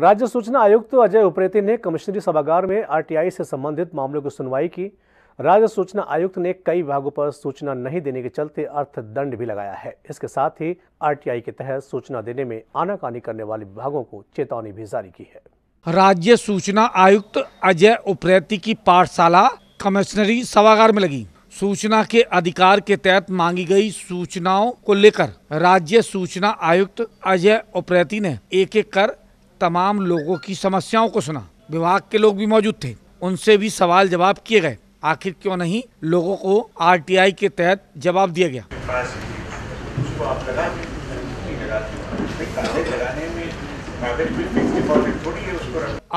राज्य सूचना आयुक्त अजय उप्रेती ने कमिश्नरी सभागार में आरटीआई से संबंधित मामलों की सुनवाई की राज्य सूचना आयुक्त ने कई विभागों पर सूचना नहीं देने के चलते अर्थदंड भी लगाया है इसके साथ ही आरटीआई के तहत सूचना देने में आनाकानी करने वाले विभागों को चेतावनी भी जारी की है राज्य सूचना आयुक्त अजय उप्रेती की पाठशाला कमिश्नरी सभागार में लगी सूचना के अधिकार के तहत मांगी गई सूचनाओं को लेकर राज्य सूचना आयुक्त अजय उप्रेती ने एक एक कर तमाम लोगों की समस्याओं को सुना विभाग के लोग भी मौजूद थे उनसे भी सवाल जवाब किए गए आखिर क्यों नहीं लोगों को आरटीआई के तहत जवाब दिया गया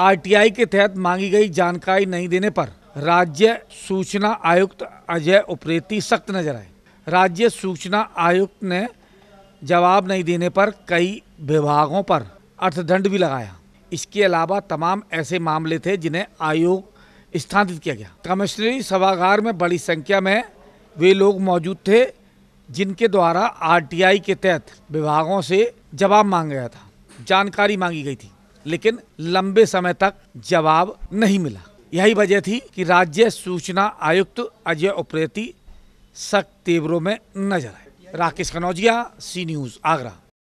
आरटीआई के तहत मांगी गई जानकारी नहीं देने पर राज्य सूचना आयुक्त अजय उप्रेती सख्त नजर आए राज्य सूचना आयुक्त ने जवाब नहीं देने पर कई विभागों पर अर्थदंड भी लगाया इसके अलावा तमाम ऐसे मामले थे जिन्हें आयोग स्थानित किया गया कमिश्नरी सभागार में बड़ी संख्या में वे लोग मौजूद थे जिनके द्वारा आरटीआई के तहत विभागों से जवाब मांगा गया था जानकारी मांगी गई थी लेकिन लंबे समय तक जवाब नहीं मिला यही वजह थी कि राज्य सूचना आयुक्त अजय उप्रेती सख्त तेवरों में नजर आए राकेश कनौजिया सी न्यूज़ आगरा